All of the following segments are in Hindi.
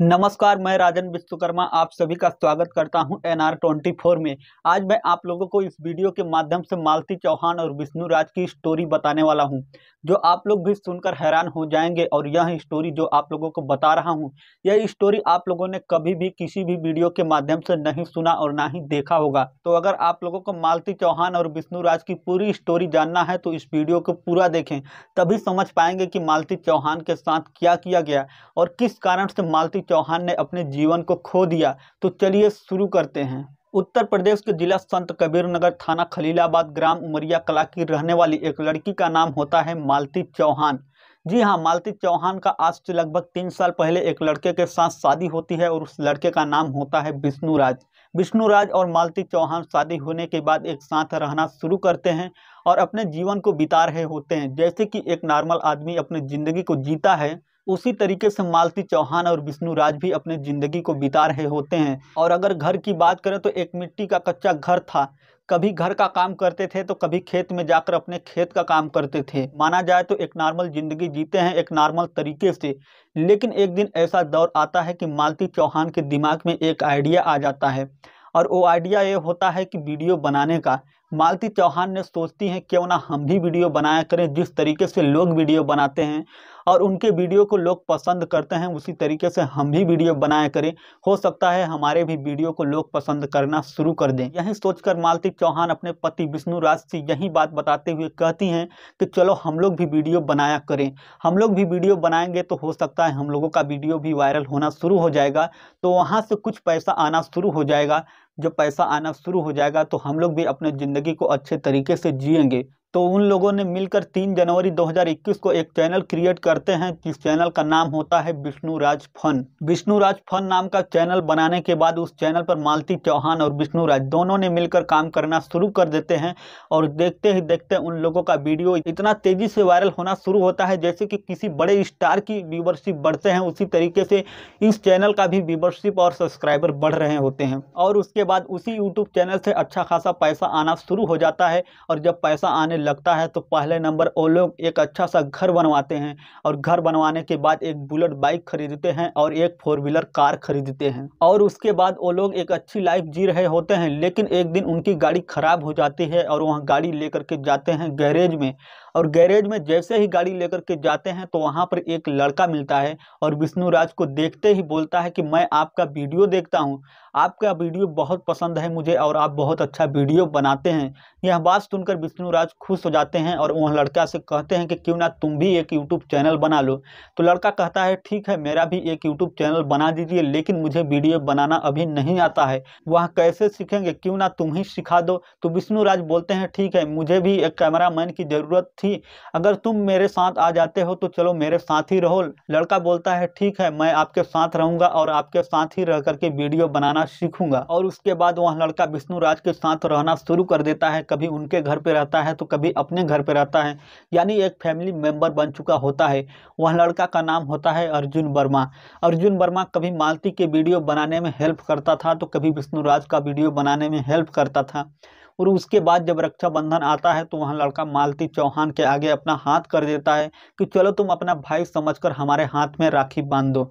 नमस्कार मैं राजन विश्वकर्मा आप सभी का स्वागत करता हूं ट्वेंटी फोर में आज मैं आप लोगों को इस वीडियो के माध्यम से मालती चौहान और विष्णु राज की स्टोरी बताने वाला हूं जो आप लोग भी सुनकर हैरान हो जाएंगे और यह स्टोरी जो आप लोगों को बता रहा हूं यह स्टोरी आप लोगों ने कभी भी किसी भी वीडियो के माध्यम से नहीं सुना और ना ही देखा होगा तो अगर आप लोगों को मालती चौहान और विष्णु राज की पूरी स्टोरी जानना है तो इस वीडियो को पूरा देखें तभी समझ पाएंगे कि मालती चौहान के साथ क्या किया गया और किस कारण से मालती चौहान ने अपने जीवन को खो दिया तो चलिए शुरू करते हैं उत्तर प्रदेश के जिला संत कबीर नगर थाना खलीलाबाद ग्राम उमरिया कला की रहने वाली एक लड़की का नाम होता है मालती चौहान जी हाँ मालती चौहान का आज से लगभग तीन साल पहले एक लड़के के साथ शादी होती है और उस लड़के का नाम होता है विष्णुराज विष्णुराज और मालती चौहान शादी होने के बाद एक साथ रहना शुरू करते हैं और अपने जीवन को बिता रहे होते हैं जैसे कि एक नॉर्मल आदमी अपनी ज़िंदगी को जीता है उसी तरीके से मालती चौहान और विष्णु राज भी अपने ज़िंदगी को बिता रहे होते हैं और अगर घर की बात करें तो एक मिट्टी का कच्चा घर था कभी घर का काम करते थे तो कभी खेत में जाकर अपने खेत का काम करते थे माना जाए तो एक नॉर्मल ज़िंदगी जीते हैं एक नॉर्मल तरीके से लेकिन एक दिन ऐसा दौर आता है कि मालती चौहान के दिमाग में एक आइडिया आ जाता है और वो आइडिया ये होता है कि वीडियो बनाने का मालती चौहान ने सोचती हैं क्यों ना हम भी वीडियो बनाया करें जिस तरीके से लोग वीडियो बनाते हैं और उनके वीडियो को लोग पसंद करते हैं उसी तरीके से हम भी वीडियो बनाया करें हो सकता है हमारे भी वीडियो को लोग पसंद करना शुरू कर दें यही सोचकर मालती चौहान अपने पति विष्णु राज से यही बात बताते हुए कहती हैं कि चलो हम लोग भी वीडियो बनाया करें हम लोग भी वीडियो बनाएंगे तो हो सकता है हम लोगों का वीडियो भी वायरल होना शुरू हो जाएगा तो वहाँ से कुछ पैसा आना शुरू हो जाएगा जब पैसा आना शुरू हो जाएगा तो हम लोग भी अपने ज़िंदगी को अच्छे तरीके से जिएंगे तो उन लोगों ने मिलकर 3 जनवरी 2021 को एक चैनल क्रिएट करते हैं जिस चैनल का नाम होता है विष्णु राज फन विष्णु राज फन नाम का चैनल बनाने के बाद उस चैनल पर मालती चौहान और विष्णु राज दोनों ने मिलकर काम करना शुरू कर देते हैं और देखते ही देखते उन लोगों का वीडियो इतना तेजी से वायरल होना शुरू होता है जैसे कि किसी बड़े स्टार की व्यूवरशिप बढ़ते हैं उसी तरीके से इस चैनल का भी व्यूवरशिप और सब्सक्राइबर बढ़ रहे होते हैं और उसके बाद उसी यूट्यूब चैनल से अच्छा खासा पैसा आना शुरू हो जाता है और जब पैसा आने लगता है तो पहले नंबर वो लोग एक अच्छा सा घर बनवाते हैं और घर बनवाने के बाद एक बुलेट बाइक खरीदते हैं और एक फोर व्हीलर कार खरीदते हैं और उसके बाद वो लोग एक अच्छी लाइफ जी रहे होते हैं लेकिन एक दिन उनकी गाड़ी ख़राब हो जाती है और वहाँ गाड़ी लेकर के जाते हैं गैरेज में और गैरेज में जैसे ही गाड़ी लेकर के जाते हैं तो वहाँ पर एक लड़का मिलता है और विष्णु राज को देखते ही बोलता है कि मैं आपका वीडियो देखता हूँ आपका वीडियो बहुत पसंद है मुझे और आप बहुत अच्छा वीडियो बनाते हैं यह बात सुनकर विष्णु राज खुश हो जाते हैं और वह लड़का से कहते हैं कि क्यों ना तुम भी एक यूट्यूब चैनल बना लो तो लड़का कहता है ठीक है मेरा भी एक यूट्यूब चैनल बना दीजिए लेकिन मुझे वीडियो बनाना अभी नहीं आता है वह कैसे सीखेंगे क्यों ना तुम ही सिखा दो तो विष्णु राज बोलते हैं ठीक है मुझे भी एक कैमरा की ज़रूरत थी थी अगर तुम मेरे साथ आ जाते हो तो चलो मेरे साथ ही रहो लड़का बोलता है ठीक है मैं आपके साथ रहूंगा और आपके साथ ही रह करके वीडियो बनाना सीखूंगा और उसके बाद वह लड़का विष्णु राज के साथ रहना शुरू कर देता है कभी उनके घर पर रहता है तो कभी अपने घर पर रहता है यानी एक फैमिली मेम्बर बन चुका होता है वह लड़का का नाम होता है अर्जुन वर्मा अर्जुन वर्मा कभी मालती के वीडियो बनाने में हेल्प करता था तो कभी विष्णु राज का वीडियो बनाने में हेल्प करता था और उसके बाद जब रक्षाबंधन आता है तो वहाँ लड़का मालती चौहान के आगे अपना हाथ कर देता है कि चलो तुम अपना भाई समझकर हमारे हाथ में राखी बांध दो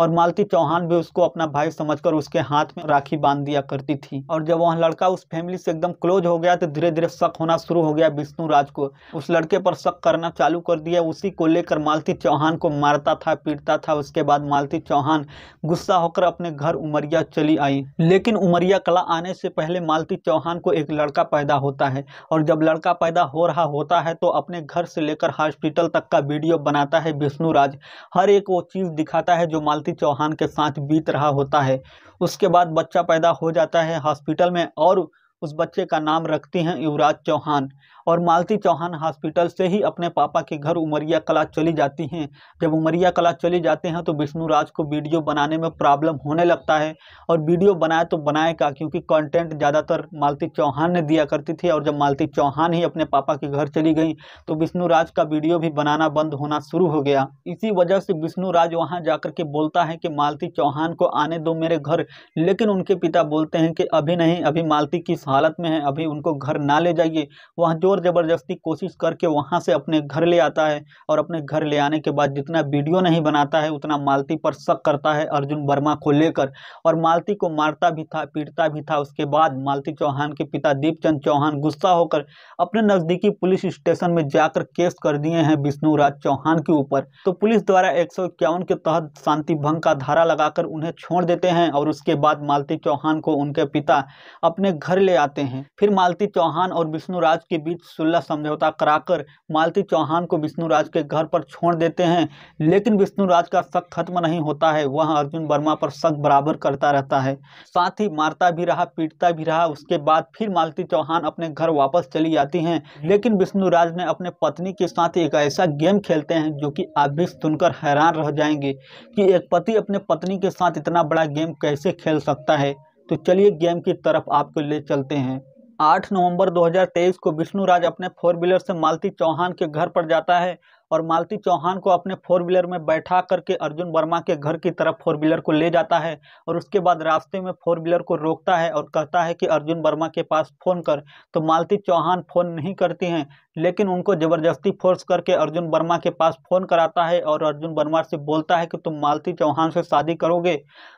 और मालती चौहान भी उसको अपना भाई समझकर उसके हाथ में राखी बांध दिया करती थी और जब वह लड़का उस फैमिली से एकदम क्लोज हो गया तो धीरे धीरे शक होना शुरू हो गया विष्णु राज को उस लड़के पर शक करना चालू कर दिया उसी को लेकर मालती चौहान को मारता था पीटता था उसके बाद मालती चौहान गुस्सा होकर अपने घर उमरिया चली आई लेकिन उमरिया कला आने से पहले मालती चौहान को एक लड़का लड़का पैदा होता है और जब लड़का पैदा हो रहा होता है तो अपने घर से लेकर हॉस्पिटल तक का वीडियो बनाता है विष्णु राज हर एक वो चीज़ दिखाता है जो मालती चौहान के साथ बीत रहा होता है उसके बाद बच्चा पैदा हो जाता है हॉस्पिटल में और उस बच्चे का नाम रखती हैं युवराज चौहान और मालती चौहान हॉस्पिटल से ही अपने पापा के घर उमरिया कला चली जाती हैं जब उमरिया कला चली जाते हैं तो विष्णु राज को वीडियो बनाने में प्रॉब्लम होने लगता है और वीडियो बनाए तो बनाए का क्योंकि कंटेंट ज़्यादातर मालती चौहान ने दिया करती थी और जब मालती चौहान ही अपने पापा के घर चली गई तो विष्णु राज का वीडियो भी बनाना बंद होना शुरू हो गया इसी वजह से विष्णु राज वहाँ जाकर के बोलता है कि मालती चौहान को आने दो मेरे घर लेकिन उनके पिता बोलते हैं कि अभी नहीं अभी मालती किस हालत में है अभी उनको घर ना ले जाइए वह ज़ोर ज़बरदस्ती कोशिश करके वहाँ से अपने घर ले आता है और अपने घर ले आने के बाद जितना वीडियो नहीं बनाता है उतना मालती पर शक करता है अर्जुन वर्मा को लेकर और मालती को मारता भी था पीटता भी था उसके बाद मालती चौहान के पिता दीपचंद चौहान गुस्सा होकर अपने नज़दीकी पुलिस स्टेशन में जाकर केस कर दिए हैं विष्णु राज चौहान के ऊपर तो पुलिस द्वारा एक के तहत शांति भंग का धारा लगाकर उन्हें छोड़ देते हैं और उसके बाद मालती चौहान को उनके पिता अपने घर ले आते हैं फिर मालती चौहान और विष्णुराज के बीच सुल्ला समझौता कराकर मालती चौहान को विष्णुराज के घर पर छोड़ देते हैं लेकिन विष्णुराज का शक खत्म नहीं होता है वह अर्जुन वर्मा पर शक बराबर करता रहता है साथ ही मारता भी रहा पीटता भी रहा उसके बाद फिर मालती चौहान अपने घर वापस चली जाती हैं लेकिन विष्णुराज ने अपने पत्नी के साथ एक ऐसा गेम खेलते हैं जो कि आप भी सुनकर हैरान रह जाएंगे कि एक पति अपने पत्नी के साथ इतना बड़ा गेम कैसे खेल सकता है तो चलिए गेम की तरफ आपको ले चलते हैं 8 नवंबर 2023 को विष्णुराज अपने फोर व्हीलर से मालती चौहान के घर पर जाता है और मालती चौहान को अपने फोर व्हीलर में बैठा करके अर्जुन वर्मा के घर की तरफ फोर व्हीलर को ले जाता है और उसके बाद रास्ते में फोर व्हीलर को रोकता है और कहता है कि अर्जुन वर्मा के पास फ़ोन कर तो मालती चौहान फ़ोन नहीं करती हैं लेकिन उनको ज़बरदस्ती फोर्स करके अर्जुन वर्मा के पास फ़ोन कराता है और अर्जुन वर्मा से बोलता है कि तुम मालती चौहान से शादी करोगे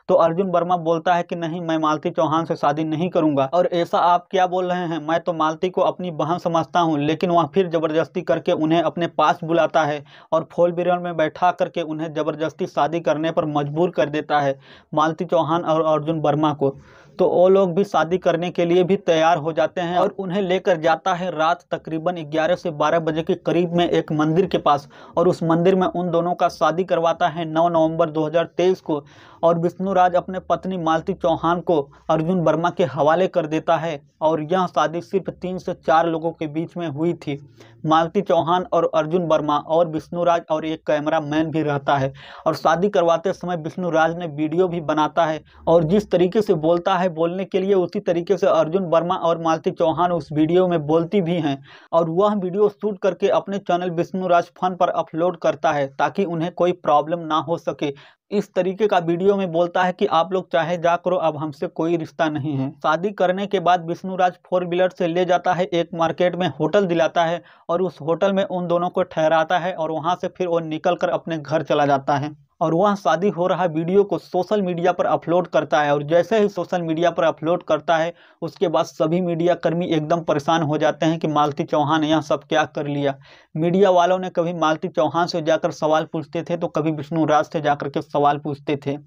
तो अर्जुन वर्मा बोलता है कि नहीं मैं मालती चौहान से शादी नहीं करूंगा और ऐसा आप क्या बोल रहे हैं मैं तो मालती को अपनी बहन समझता हूँ लेकिन वह फिर ज़बरदस्ती करके उन्हें अपने पास बुलाता है और फोल बिर में बैठा करके उन्हें ज़बरदस्ती शादी करने पर मजबूर कर देता है मालती चौहान और अर्जुन वर्मा को तो वो लोग भी शादी करने के लिए भी तैयार हो जाते हैं और उन्हें लेकर जाता है रात तकरीबन 11 से 12 बजे के करीब में एक मंदिर के पास और उस मंदिर में उन दोनों का शादी करवाता है 9 नवंबर 2023 को और विष्णु राज अपने पत्नी मालती चौहान को अर्जुन वर्मा के हवाले कर देता है और यह शादी सिर्फ तीन से चार लोगों के बीच में हुई थी मालती चौहान और अर्जुन वर्मा और विष्णु राज और एक कैमरा मैन भी रहता है और शादी करवाते समय विष्णु राज ने वीडियो भी बनाता है और जिस तरीके से बोलता है है बोलने के लिए उसी तरीके से अर्जुन वर्मा और मालती चौहान उस वीडियो में बोलती भी हैं और वह वीडियो शूट करके अपने चैनल विष्णु राज फन पर अपलोड करता है ताकि उन्हें कोई प्रॉब्लम ना हो सके इस तरीके का वीडियो में बोलता है कि आप लोग चाहे जा करो अब हमसे कोई रिश्ता नहीं है शादी करने के बाद विष्णुराज फोर व्हीलर से ले जाता है एक मार्केट में होटल दिलाता है और उस होटल में उन दोनों को ठहराता है और वहाँ से फिर वो निकल अपने घर चला जाता है और वह शादी हो रहा वीडियो को सोशल मीडिया पर अपलोड करता है और जैसे ही सोशल मीडिया पर अपलोड करता है उसके बाद सभी मीडिया कर्मी एकदम परेशान हो जाते हैं कि मालती चौहान ने यह सब क्या कर लिया मीडिया वालों ने कभी मालती चौहान से जाकर सवाल पूछते थे तो कभी विष्णु राज से जाकर के सवाल पूछते थे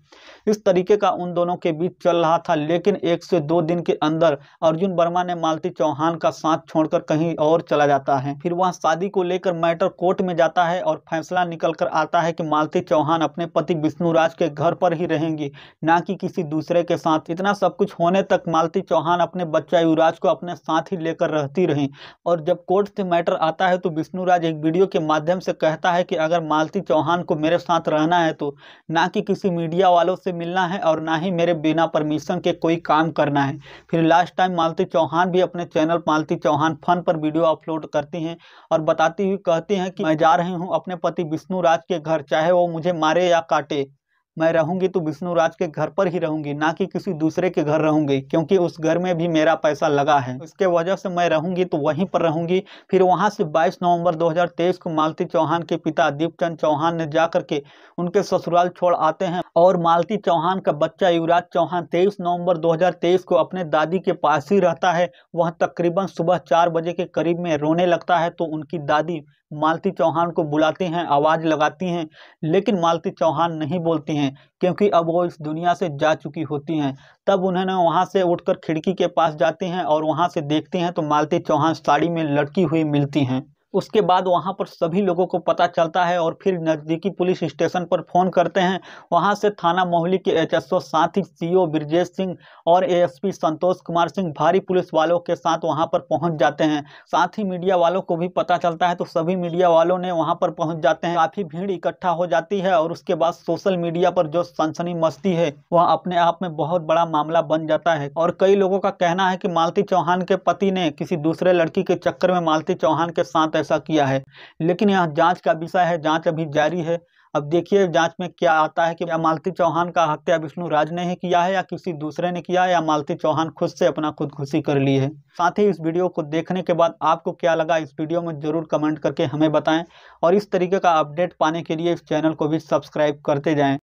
इस तरीके का उन दोनों के बीच चल रहा था लेकिन एक से दो दिन के अंदर अर्जुन वर्मा ने मालती चौहान का साथ छोड़कर कहीं और चला जाता है फिर वह शादी को लेकर मैटर कोर्ट में जाता है और फैसला निकल कर आता है कि मालती चौहान अपने अपने पति विष्णुराज के घर पर ही रहेंगी ना कि किसी दूसरे के साथ इतना सब कुछ होने तक मालती चौहान अपने बच्चा युवराज को अपने साथ ही लेकर रहती रहीं और जब कोर्ट से मैटर आता है तो विष्णुराज एक वीडियो के माध्यम से कहता है कि अगर मालती चौहान को मेरे साथ रहना है तो ना कि किसी मीडिया वालों से मिलना है और ना ही मेरे बिना परमिशन के कोई काम करना है फिर लास्ट टाइम मालती चौहान भी अपने चैनल मालती चौहान फन पर वीडियो अपलोड करती हैं और बताती हुई कहती हैं कि मैं जा रही हूँ अपने पति विष्णुराज के घर चाहे वो मुझे मारे या काटे मैं रहूंगी तो विष्णु राज के घर पर ही रहूंगी ना कि किसी दूसरे के घर रहूंगी क्योंकि उस घर में भी मेरा पैसा लगा है इसके वजह से मैं रहूंगी तो वहीं पर रहूंगी फिर वहां से 22 नवंबर 2023 को मालती चौहान के पिता दीपचंद चौहान ने जाकर के उनके ससुराल छोड़ आते हैं और मालती चौहान का बच्चा युवराज चौहान तेईस नवम्बर दो को अपने दादी के पास ही रहता है वह तकरीबन सुबह चार बजे के करीब में रोने लगता है तो उनकी दादी मालती चौहान को बुलाती हैं आवाज़ लगाती हैं लेकिन मालती चौहान नहीं बोलती हैं क्योंकि अब वो इस दुनिया से जा चुकी होती हैं तब उन्होंने वहाँ से उठकर खिड़की के पास जाती हैं और वहाँ से देखती हैं तो मालती चौहान साड़ी में लटकी हुई मिलती हैं उसके बाद वहाँ पर सभी लोगों को पता चलता है और फिर नज़दीकी पुलिस स्टेशन पर फ़ोन करते हैं वहाँ से थाना मोहली के एच एस ओ साथ ही ओ ब्रिजेश सिंह और एएसपी संतोष कुमार सिंह भारी पुलिस वालों के साथ वहाँ पर पहुँच जाते हैं साथ ही मीडिया वालों को भी पता चलता है तो सभी मीडिया वालों ने वहाँ पर पहुँच जाते हैं काफ़ी भीड़ इकट्ठा हो जाती है और उसके बाद सोशल मीडिया पर जो सनसनी मस्ती है वह अपने आप में बहुत बड़ा मामला बन जाता है और कई लोगों का कहना है कि मालती चौहान के पति ने किसी दूसरे लड़की के चक्कर में मालती चौहान के साथ ऐसा किया है लेकिन यह जांच का विषय है जांच अभी जारी है अब देखिए जांच में क्या आता है कि या मालती चौहान का हत्या विष्णु राज ने ही किया है या किसी दूसरे ने किया है या मालती चौहान खुद से अपना खुदकुशी कर ली है साथ ही इस वीडियो को देखने के बाद आपको क्या लगा इस वीडियो में ज़रूर कमेंट करके हमें बताएं और इस तरीके का अपडेट पाने के लिए इस चैनल को भी सब्सक्राइब करते जाएँ